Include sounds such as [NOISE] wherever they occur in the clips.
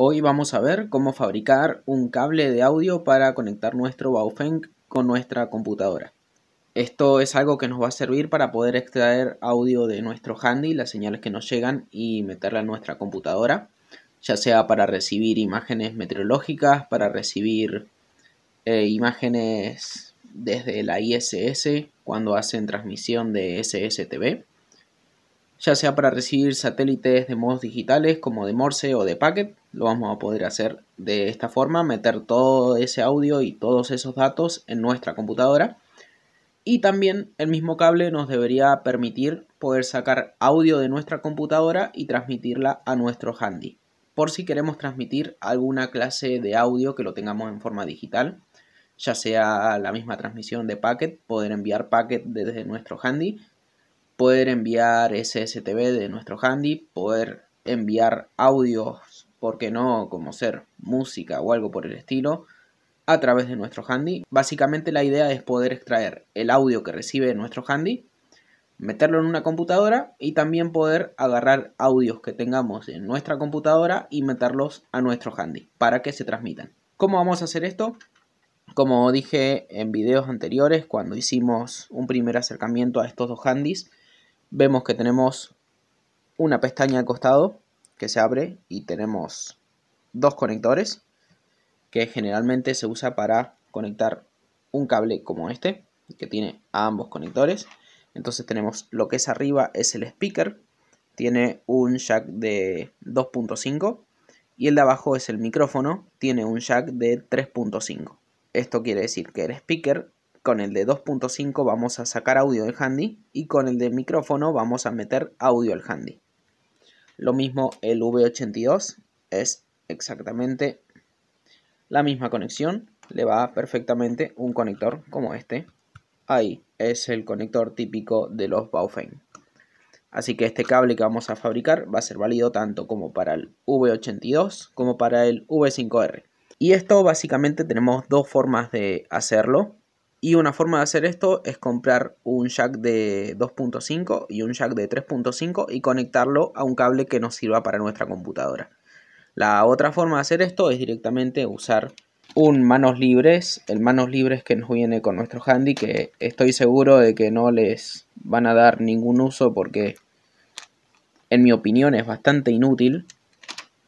Hoy vamos a ver cómo fabricar un cable de audio para conectar nuestro Baofeng con nuestra computadora. Esto es algo que nos va a servir para poder extraer audio de nuestro handy, las señales que nos llegan y meterla en nuestra computadora, ya sea para recibir imágenes meteorológicas, para recibir eh, imágenes desde la ISS cuando hacen transmisión de SSTV, ya sea para recibir satélites de modos digitales como de Morse o de Packet, lo vamos a poder hacer de esta forma, meter todo ese audio y todos esos datos en nuestra computadora. Y también el mismo cable nos debería permitir poder sacar audio de nuestra computadora y transmitirla a nuestro handy. Por si queremos transmitir alguna clase de audio que lo tengamos en forma digital, ya sea la misma transmisión de packet, poder enviar packet desde nuestro handy, poder enviar SSTB de nuestro handy, poder enviar audios porque no, como ser música o algo por el estilo, a través de nuestro handy. Básicamente la idea es poder extraer el audio que recibe nuestro handy, meterlo en una computadora y también poder agarrar audios que tengamos en nuestra computadora y meterlos a nuestro handy para que se transmitan. ¿Cómo vamos a hacer esto? Como dije en videos anteriores, cuando hicimos un primer acercamiento a estos dos handys, vemos que tenemos una pestaña al costado que se abre y tenemos dos conectores que generalmente se usa para conectar un cable como este que tiene ambos conectores entonces tenemos lo que es arriba es el speaker tiene un jack de 2.5 y el de abajo es el micrófono tiene un jack de 3.5 esto quiere decir que el speaker con el de 2.5 vamos a sacar audio del handy y con el de micrófono vamos a meter audio al handy lo mismo el V82, es exactamente la misma conexión. Le va perfectamente un conector como este. Ahí es el conector típico de los Baufeng. Así que este cable que vamos a fabricar va a ser válido tanto como para el V82 como para el V5R. Y esto básicamente tenemos dos formas de hacerlo. Y una forma de hacer esto es comprar un jack de 2.5 y un jack de 3.5 y conectarlo a un cable que nos sirva para nuestra computadora. La otra forma de hacer esto es directamente usar un manos libres, el manos libres que nos viene con nuestro handy, que estoy seguro de que no les van a dar ningún uso porque en mi opinión es bastante inútil.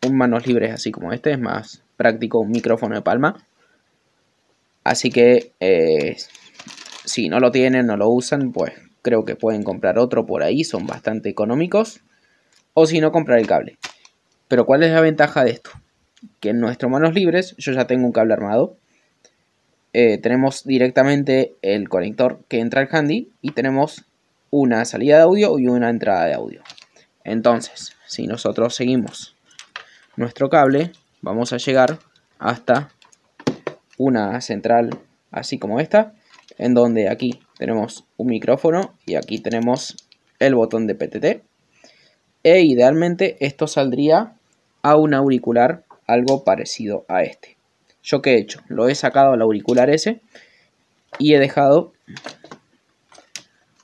Un manos libres así como este es más práctico, un micrófono de palma. Así que eh, si no lo tienen, no lo usan, pues creo que pueden comprar otro por ahí, son bastante económicos. O si no, comprar el cable. Pero ¿cuál es la ventaja de esto? Que en nuestros manos libres yo ya tengo un cable armado. Eh, tenemos directamente el conector que entra al handy y tenemos una salida de audio y una entrada de audio. Entonces, si nosotros seguimos nuestro cable, vamos a llegar hasta una central así como esta, en donde aquí tenemos un micrófono y aquí tenemos el botón de PTT. E idealmente esto saldría a un auricular algo parecido a este. ¿Yo qué he hecho? Lo he sacado al auricular ese y he dejado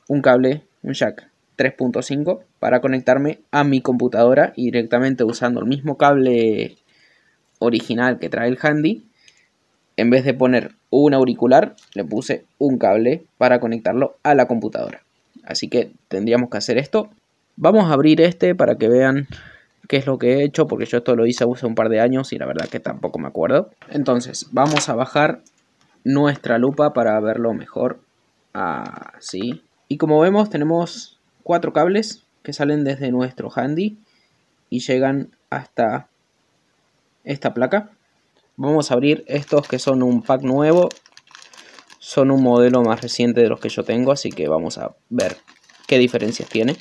un cable, un jack 3.5 para conectarme a mi computadora y directamente usando el mismo cable original que trae el handy en vez de poner un auricular, le puse un cable para conectarlo a la computadora. Así que tendríamos que hacer esto. Vamos a abrir este para que vean qué es lo que he hecho, porque yo esto lo hice hace un par de años y la verdad que tampoco me acuerdo. Entonces, vamos a bajar nuestra lupa para verlo mejor. Así. Y como vemos, tenemos cuatro cables que salen desde nuestro handy y llegan hasta esta placa. Vamos a abrir estos que son un pack nuevo. Son un modelo más reciente de los que yo tengo, así que vamos a ver qué diferencias tiene.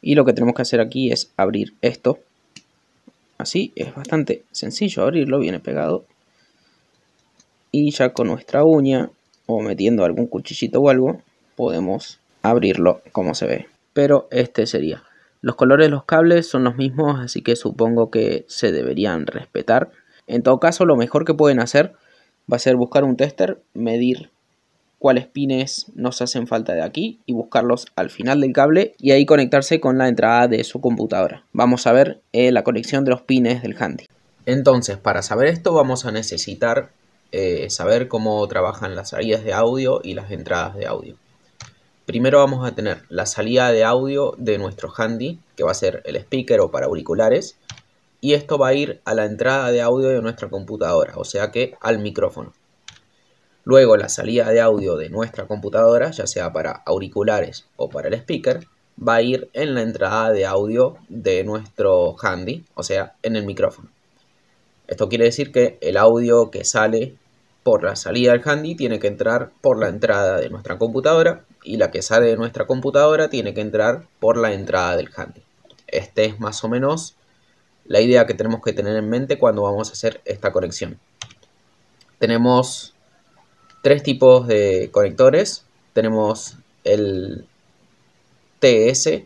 Y lo que tenemos que hacer aquí es abrir esto. Así, es bastante sencillo abrirlo, viene pegado. Y ya con nuestra uña o metiendo algún cuchillito o algo, podemos abrirlo como se ve. Pero este sería. Los colores de los cables son los mismos, así que supongo que se deberían respetar. En todo caso, lo mejor que pueden hacer va a ser buscar un tester, medir cuáles pines nos hacen falta de aquí y buscarlos al final del cable y ahí conectarse con la entrada de su computadora. Vamos a ver eh, la conexión de los pines del handy. Entonces, para saber esto vamos a necesitar eh, saber cómo trabajan las salidas de audio y las entradas de audio. Primero vamos a tener la salida de audio de nuestro handy, que va a ser el speaker o para auriculares, y esto va a ir a la entrada de audio de nuestra computadora, o sea que al micrófono. Luego la salida de audio de nuestra computadora, ya sea para auriculares o para el speaker, va a ir en la entrada de audio de nuestro handy, o sea, en el micrófono. Esto quiere decir que el audio que sale por la salida del handy tiene que entrar por la entrada de nuestra computadora y la que sale de nuestra computadora tiene que entrar por la entrada del handy. Este es más o menos la idea que tenemos que tener en mente cuando vamos a hacer esta conexión. Tenemos tres tipos de conectores. Tenemos el TS,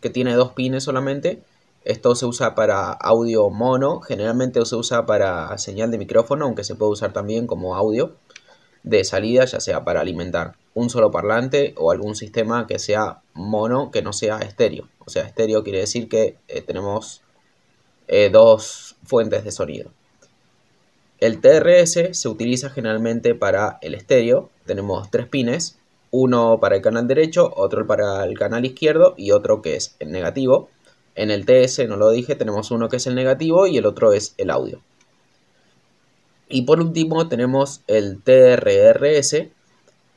que tiene dos pines solamente. Esto se usa para audio mono, generalmente se usa para señal de micrófono, aunque se puede usar también como audio de salida, ya sea para alimentar un solo parlante o algún sistema que sea mono, que no sea estéreo. O sea, estéreo quiere decir que eh, tenemos eh, dos fuentes de sonido. El TRS se utiliza generalmente para el estéreo. Tenemos tres pines, uno para el canal derecho, otro para el canal izquierdo y otro que es el negativo. En el TS, no lo dije, tenemos uno que es el negativo y el otro es el audio. Y por último tenemos el TRRS,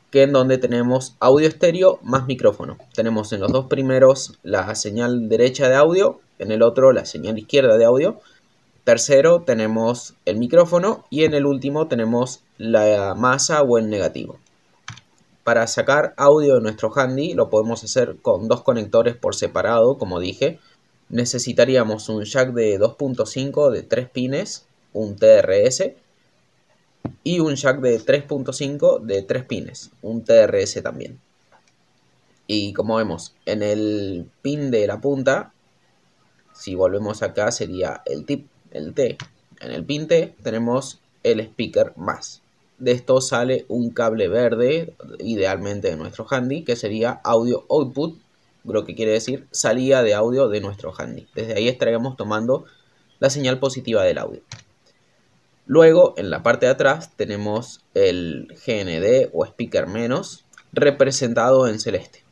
que en donde tenemos audio estéreo más micrófono. Tenemos en los dos primeros la señal derecha de audio en el otro la señal izquierda de audio, tercero tenemos el micrófono y en el último tenemos la masa o el negativo. Para sacar audio de nuestro handy lo podemos hacer con dos conectores por separado, como dije. Necesitaríamos un jack de 2.5 de 3 pines, un TRS, y un jack de 3.5 de 3 pines, un TRS también. Y como vemos, en el pin de la punta si volvemos acá sería el tip, el T. En el pin T tenemos el speaker más. De esto sale un cable verde, idealmente de nuestro handy, que sería audio output, lo que quiere decir salida de audio de nuestro handy. Desde ahí estaríamos tomando la señal positiva del audio. Luego, en la parte de atrás, tenemos el GND o speaker menos, representado en celeste.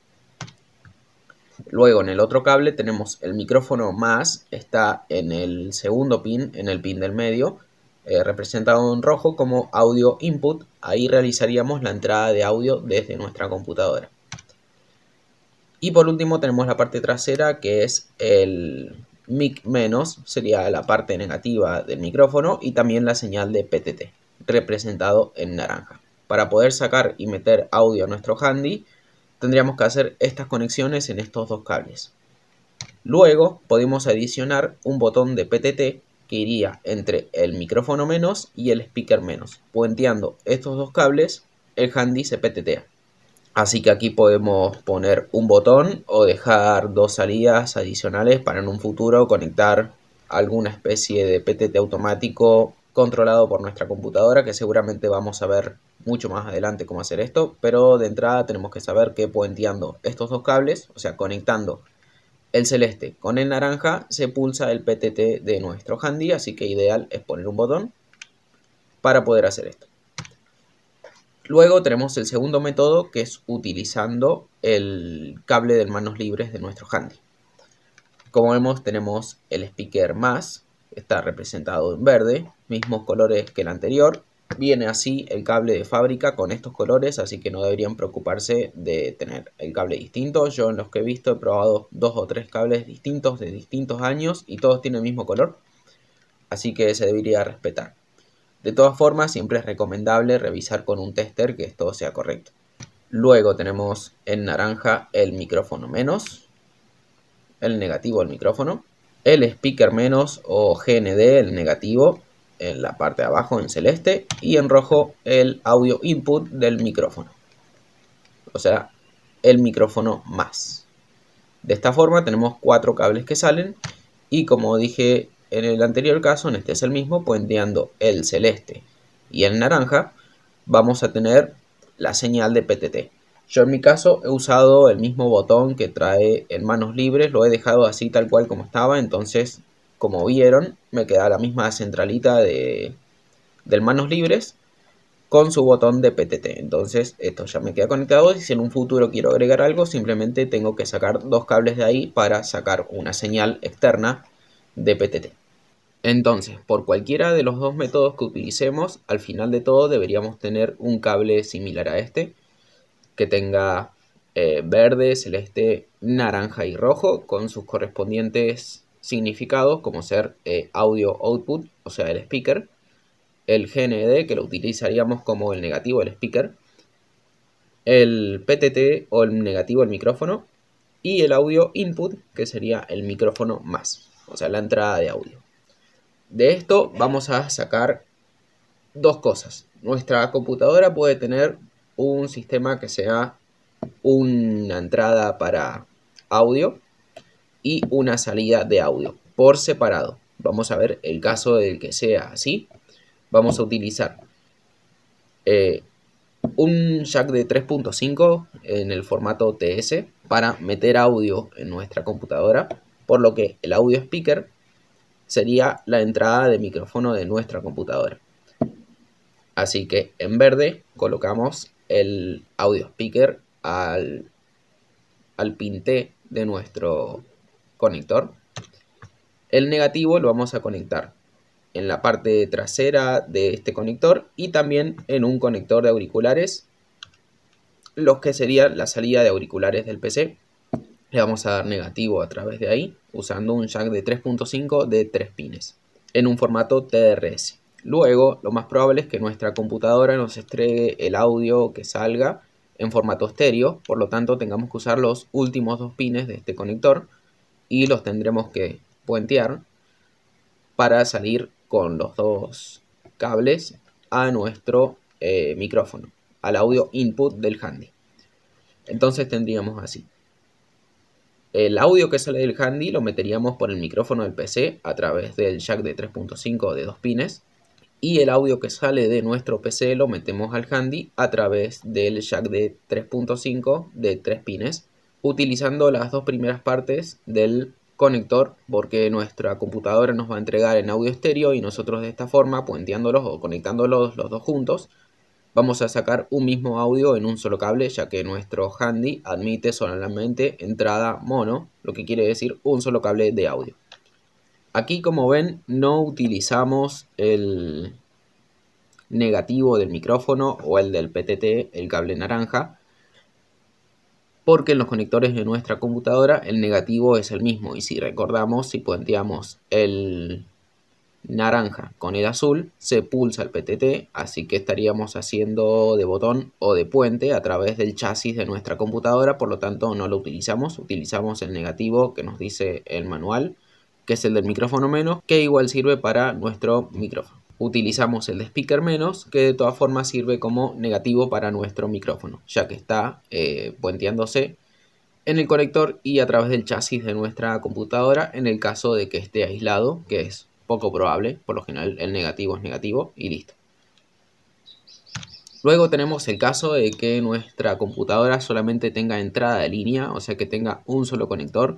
Luego en el otro cable tenemos el micrófono más, está en el segundo pin, en el pin del medio, eh, representado en rojo como audio input. Ahí realizaríamos la entrada de audio desde nuestra computadora. Y por último tenemos la parte trasera que es el mic menos, sería la parte negativa del micrófono y también la señal de PTT, representado en naranja. Para poder sacar y meter audio a nuestro handy, tendríamos que hacer estas conexiones en estos dos cables. Luego podemos adicionar un botón de PTT que iría entre el micrófono menos y el speaker menos. Puenteando estos dos cables, el handy se PTT. Así que aquí podemos poner un botón o dejar dos salidas adicionales para en un futuro conectar alguna especie de PTT automático controlado por nuestra computadora, que seguramente vamos a ver mucho más adelante cómo hacer esto, pero de entrada tenemos que saber que puenteando estos dos cables, o sea, conectando el celeste con el naranja, se pulsa el PTT de nuestro handy, así que ideal es poner un botón para poder hacer esto. Luego tenemos el segundo método, que es utilizando el cable de manos libres de nuestro handy. Como vemos, tenemos el speaker más, está representado en verde, mismos colores que el anterior. Viene así el cable de fábrica con estos colores, así que no deberían preocuparse de tener el cable distinto. Yo en los que he visto he probado dos o tres cables distintos de distintos años y todos tienen el mismo color, así que se debería respetar. De todas formas, siempre es recomendable revisar con un tester que esto sea correcto. Luego tenemos en naranja el micrófono menos, el negativo el micrófono, el speaker menos o GND el negativo, en la parte de abajo en celeste y en rojo el audio input del micrófono. O sea, el micrófono más. De esta forma tenemos cuatro cables que salen y como dije en el anterior caso, en este es el mismo, puenteando el celeste y el naranja, vamos a tener la señal de PTT. Yo en mi caso he usado el mismo botón que trae en manos libres, lo he dejado así tal cual como estaba, entonces como vieron, me queda la misma centralita de, del manos libres con su botón de PTT. Entonces esto ya me queda conectado y si en un futuro quiero agregar algo, simplemente tengo que sacar dos cables de ahí para sacar una señal externa de PTT. Entonces, por cualquiera de los dos métodos que utilicemos, al final de todo deberíamos tener un cable similar a este, que tenga eh, verde, celeste, naranja y rojo, con sus correspondientes significados como ser eh, audio output, o sea, el speaker, el GND, que lo utilizaríamos como el negativo, el speaker, el PTT o el negativo, del micrófono, y el audio input, que sería el micrófono más, o sea, la entrada de audio. De esto vamos a sacar dos cosas. Nuestra computadora puede tener un sistema que sea una entrada para audio y una salida de audio por separado. Vamos a ver el caso del que sea así. Vamos a utilizar eh, un jack de 3.5 en el formato TS para meter audio en nuestra computadora, por lo que el audio speaker sería la entrada de micrófono de nuestra computadora. Así que en verde colocamos el audio speaker al, al pinté de nuestro conector. El negativo lo vamos a conectar en la parte trasera de este conector y también en un conector de auriculares, los que sería la salida de auriculares del PC. Le vamos a dar negativo a través de ahí, usando un jack de 3.5 de 3 pines, en un formato TRS. Luego, lo más probable es que nuestra computadora nos estregue el audio que salga en formato estéreo, por lo tanto tengamos que usar los últimos dos pines de este conector, y los tendremos que puentear para salir con los dos cables a nuestro eh, micrófono, al audio input del handy. Entonces tendríamos así. El audio que sale del handy lo meteríamos por el micrófono del PC a través del jack de 3.5 de dos pines. Y el audio que sale de nuestro PC lo metemos al handy a través del jack de 3.5 de tres pines utilizando las dos primeras partes del conector porque nuestra computadora nos va a entregar en audio estéreo y nosotros de esta forma, puenteándolos o conectándolos los dos juntos, vamos a sacar un mismo audio en un solo cable ya que nuestro handy admite solamente entrada mono, lo que quiere decir un solo cable de audio. Aquí como ven no utilizamos el negativo del micrófono o el del PTT, el cable naranja, porque en los conectores de nuestra computadora el negativo es el mismo. Y si recordamos, si puenteamos el naranja con el azul, se pulsa el PTT, así que estaríamos haciendo de botón o de puente a través del chasis de nuestra computadora, por lo tanto no lo utilizamos, utilizamos el negativo que nos dice el manual, que es el del micrófono menos, que igual sirve para nuestro micrófono utilizamos el de speaker menos, que de todas formas sirve como negativo para nuestro micrófono, ya que está eh, puenteándose en el conector y a través del chasis de nuestra computadora en el caso de que esté aislado, que es poco probable, por lo general el negativo es negativo y listo. Luego tenemos el caso de que nuestra computadora solamente tenga entrada de línea, o sea que tenga un solo conector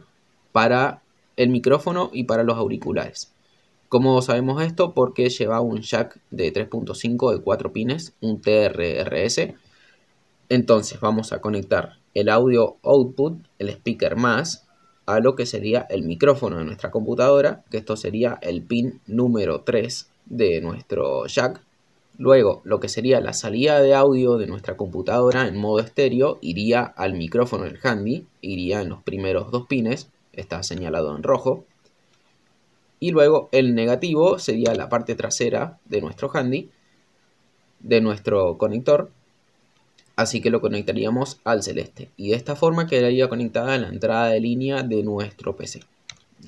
para el micrófono y para los auriculares. ¿Cómo sabemos esto? Porque lleva un jack de 3.5 de 4 pines, un TRRS. Entonces vamos a conectar el audio output, el speaker más, a lo que sería el micrófono de nuestra computadora, que esto sería el pin número 3 de nuestro jack. Luego, lo que sería la salida de audio de nuestra computadora en modo estéreo iría al micrófono del handy, iría en los primeros dos pines, está señalado en rojo. Y luego el negativo sería la parte trasera de nuestro handy, de nuestro conector. Así que lo conectaríamos al celeste. Y de esta forma quedaría conectada a la entrada de línea de nuestro PC.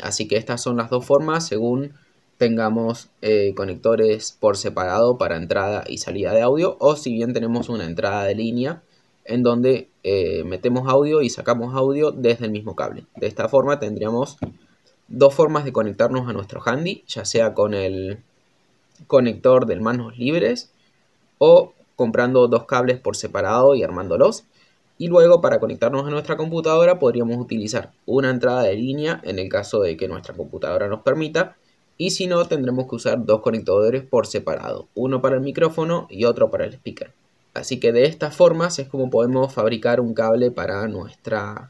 Así que estas son las dos formas según tengamos eh, conectores por separado para entrada y salida de audio o si bien tenemos una entrada de línea en donde eh, metemos audio y sacamos audio desde el mismo cable. De esta forma tendríamos dos formas de conectarnos a nuestro handy, ya sea con el conector de manos libres o comprando dos cables por separado y armándolos. Y luego para conectarnos a nuestra computadora podríamos utilizar una entrada de línea en el caso de que nuestra computadora nos permita. Y si no, tendremos que usar dos conectores por separado, uno para el micrófono y otro para el speaker. Así que de estas formas es como podemos fabricar un cable para nuestra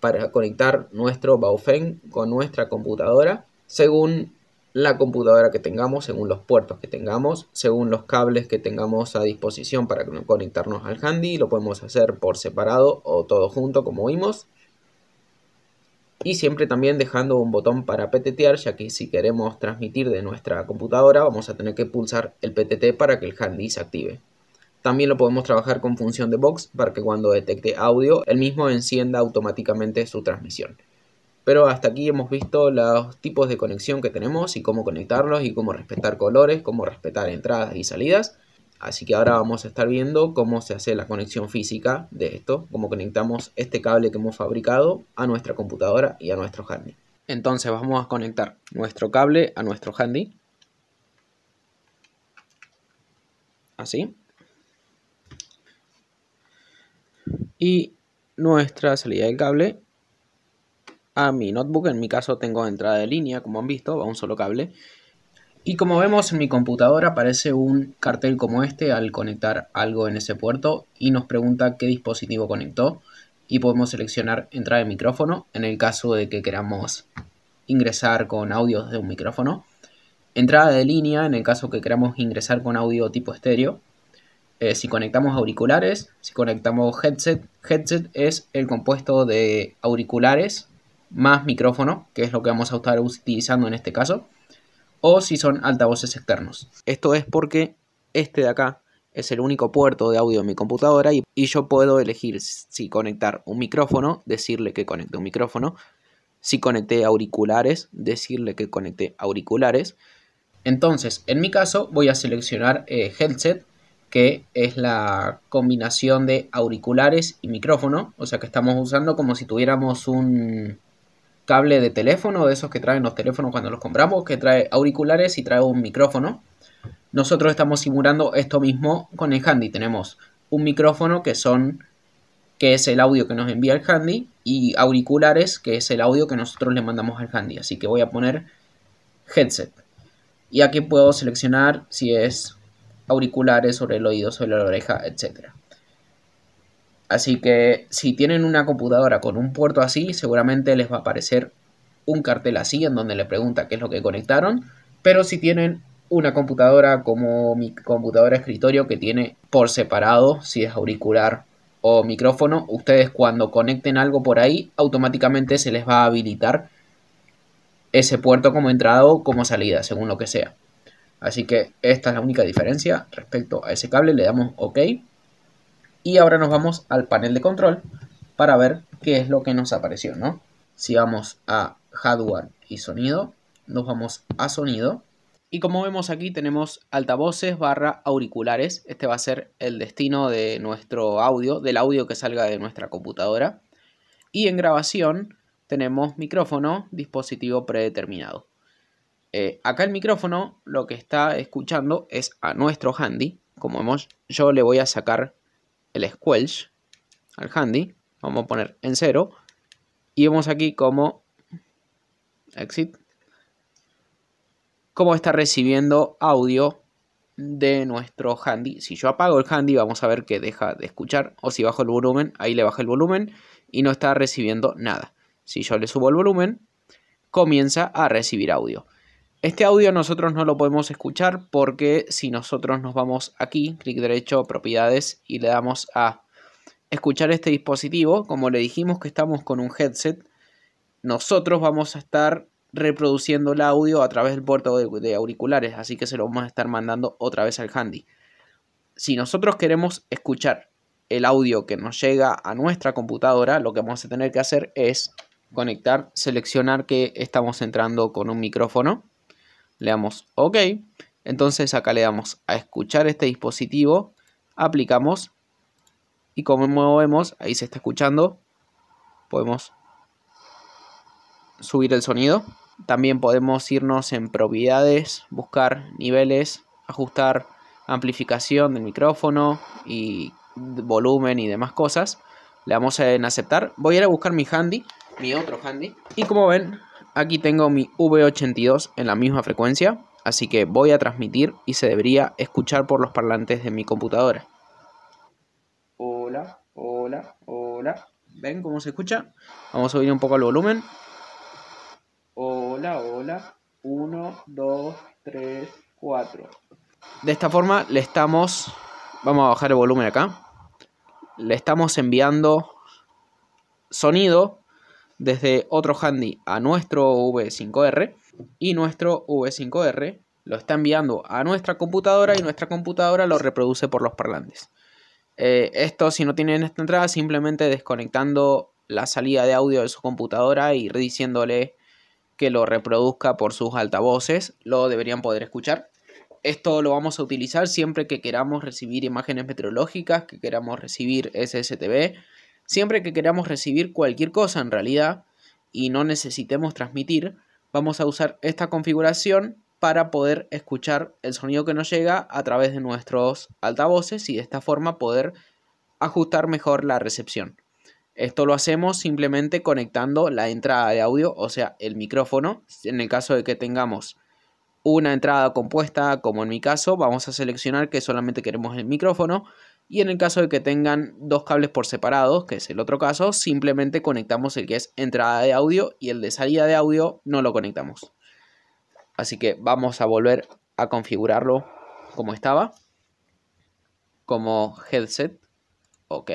para conectar nuestro Baufen con nuestra computadora según la computadora que tengamos, según los puertos que tengamos, según los cables que tengamos a disposición para conectarnos al handy, lo podemos hacer por separado o todo junto como vimos. Y siempre también dejando un botón para PTT ya que si queremos transmitir de nuestra computadora vamos a tener que pulsar el PTT para que el handy se active. También lo podemos trabajar con función de box para que cuando detecte audio, el mismo encienda automáticamente su transmisión. Pero hasta aquí hemos visto los tipos de conexión que tenemos y cómo conectarlos y cómo respetar colores, cómo respetar entradas y salidas. Así que ahora vamos a estar viendo cómo se hace la conexión física de esto, cómo conectamos este cable que hemos fabricado a nuestra computadora y a nuestro handy. Entonces vamos a conectar nuestro cable a nuestro handy. Así. y nuestra salida del cable a mi notebook. En mi caso tengo entrada de línea, como han visto, va un solo cable. Y como vemos en mi computadora aparece un cartel como este al conectar algo en ese puerto y nos pregunta qué dispositivo conectó y podemos seleccionar entrada de micrófono en el caso de que queramos ingresar con audio de un micrófono, entrada de línea en el caso que queramos ingresar con audio tipo estéreo eh, si conectamos auriculares, si conectamos headset, headset es el compuesto de auriculares más micrófono, que es lo que vamos a estar utilizando en este caso, o si son altavoces externos. Esto es porque este de acá es el único puerto de audio en mi computadora y, yo puedo elegir si conectar un micrófono, decirle que conecte un micrófono, si conecté auriculares, decirle que conecté auriculares. Entonces, en mi caso, voy a seleccionar eh, headset que es la combinación de auriculares y micrófono, o sea que estamos usando como si tuviéramos un cable de teléfono, de esos que traen los teléfonos cuando los compramos, que trae auriculares y trae un micrófono. Nosotros estamos simulando esto mismo con el handy, tenemos un micrófono que son que es el audio que nos envía el handy y auriculares que es el audio que nosotros le mandamos al handy, así que voy a poner headset. Y aquí puedo seleccionar si es auriculares sobre el oído, sobre la oreja, etc. Así que si tienen una computadora con un puerto así, seguramente les va a aparecer un cartel así en donde le pregunta qué es lo que conectaron. Pero si tienen una computadora como mi computadora escritorio que tiene por separado, si es auricular o micrófono, ustedes cuando conecten algo por ahí, automáticamente se les va a habilitar ese puerto como entrada o como salida, según lo que sea. Así que esta es la única diferencia respecto a ese cable. Le damos OK. Y ahora nos vamos al panel de control para ver qué es lo que nos apareció, ¿no? Si vamos a hardware y sonido, nos vamos a sonido. Y como vemos aquí tenemos altavoces barra auriculares. Este va a ser el destino de nuestro audio, del audio que salga de nuestra computadora. Y en grabación tenemos micrófono, dispositivo predeterminado. Eh, acá el micrófono lo que está escuchando es a nuestro handy. Como vemos, yo le voy a sacar el squelch al handy. Vamos a poner en cero. Y vemos aquí como exit. Cómo está recibiendo audio de nuestro handy. Si yo apago el handy, vamos a ver que deja de escuchar. O si bajo el volumen, ahí le bajo el volumen y no está recibiendo nada. Si yo le subo el volumen, comienza a recibir audio. Este audio nosotros no lo podemos escuchar porque si nosotros nos vamos aquí, clic derecho, propiedades y le damos a escuchar este dispositivo, como le dijimos que estamos con un headset, nosotros vamos a estar reproduciendo el audio a través del puerto de, auriculares, así que se lo vamos a estar mandando otra vez al handy. Si nosotros queremos escuchar el audio que nos llega a nuestra computadora, lo que vamos a tener que hacer es conectar, seleccionar que estamos entrando con un micrófono le damos OK. Entonces acá le damos a escuchar este dispositivo, aplicamos y como vemos, ahí se está escuchando, podemos subir el sonido. También podemos irnos en propiedades, buscar niveles, ajustar amplificación del micrófono y volumen y demás cosas. Le damos en aceptar. Voy a ir a buscar mi handy, mi otro handy. Y como ven, Aquí tengo mi V82 en la misma frecuencia, así que voy a transmitir y se debería escuchar por los parlantes de mi computadora. Hola, hola, hola. ¿Ven cómo se escucha? Vamos a subir un poco el volumen. Hola, hola. 1, 2, 3, 4. De esta forma le estamos... Vamos a bajar el volumen acá. Le estamos enviando sonido desde otro handy a nuestro V5R y nuestro V5R lo está enviando a nuestra computadora y nuestra computadora lo reproduce por los parlantes. Eh, esto si no tienen esta entrada simplemente desconectando la salida de audio de su computadora y diciéndole que lo reproduzca por sus altavoces, lo deberían poder escuchar. Esto lo vamos a utilizar siempre que queramos recibir imágenes meteorológicas, que queramos recibir SSTV, Siempre que queramos recibir cualquier cosa en realidad y no necesitemos transmitir, vamos a usar esta configuración para poder escuchar el sonido que nos llega a través de nuestros altavoces y de esta forma poder ajustar mejor la recepción. Esto lo hacemos simplemente conectando la entrada de audio, o sea, el micrófono. En el caso de que tengamos una entrada compuesta, como en mi caso, vamos a seleccionar que solamente queremos el micrófono. Y en el caso de que tengan dos cables por separados, que es el otro caso, simplemente conectamos el que es entrada de audio y el de salida de audio no lo conectamos. Así que vamos a volver a configurarlo como estaba. Como headset. Ok.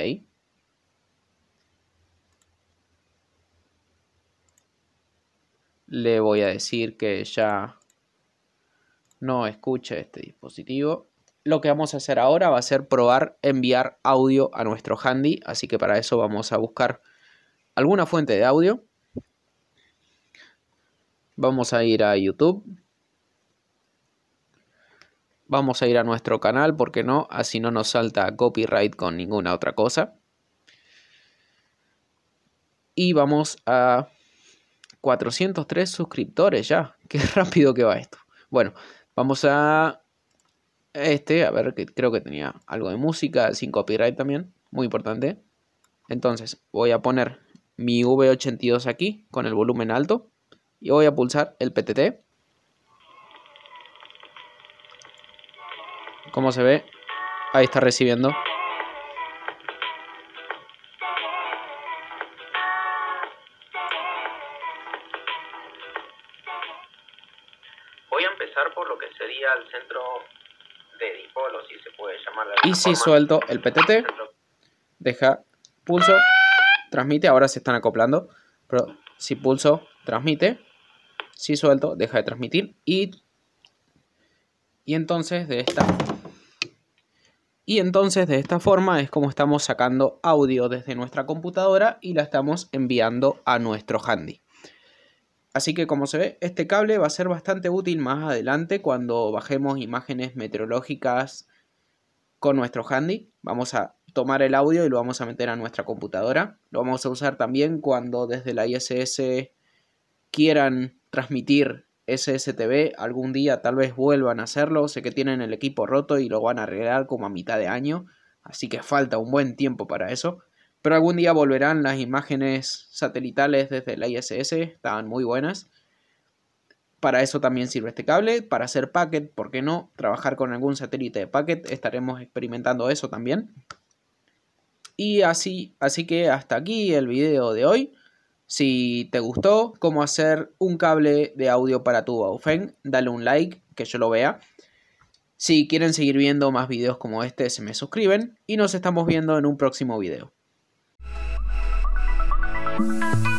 Le voy a decir que ya no escuche este dispositivo lo que vamos a hacer ahora va a ser probar enviar audio a nuestro handy, así que para eso vamos a buscar alguna fuente de audio. Vamos a ir a YouTube. Vamos a ir a nuestro canal, porque no, así no nos salta copyright con ninguna otra cosa. Y vamos a 403 suscriptores ya. [LAUGHS] Qué rápido que va esto. Bueno, vamos a este, a ver, que creo que tenía algo de música, sin copyright también, muy importante. Entonces, voy a poner mi V82 aquí con el volumen alto y voy a pulsar el PTT. Como se ve, ahí está recibiendo Y si suelto el PTT, deja pulso, transmite, ahora se están acoplando, pero si pulso, transmite, si suelto, deja de transmitir y, y entonces de esta y entonces de esta forma es como estamos sacando audio desde nuestra computadora y la estamos enviando a nuestro handy. Así que como se ve, este cable va a ser bastante útil más adelante cuando bajemos imágenes meteorológicas con nuestro handy. Vamos a tomar el audio y lo vamos a meter a nuestra computadora. Lo vamos a usar también cuando desde la ISS quieran transmitir SSTV. Algún día tal vez vuelvan a hacerlo. Sé que tienen el equipo roto y lo van a arreglar como a mitad de año. Así que falta un buen tiempo para eso. Pero algún día volverán las imágenes satelitales desde la ISS, estaban muy buenas. Para eso también sirve este cable, para hacer packet, ¿por qué no? Trabajar con algún satélite de packet, estaremos experimentando eso también. Y así, así que hasta aquí el video de hoy. Si te gustó cómo hacer un cable de audio para tu Baofeng, dale un like, que yo lo vea. Si quieren seguir viendo más videos como este, se me suscriben y nos estamos viendo en un próximo video. Thank you.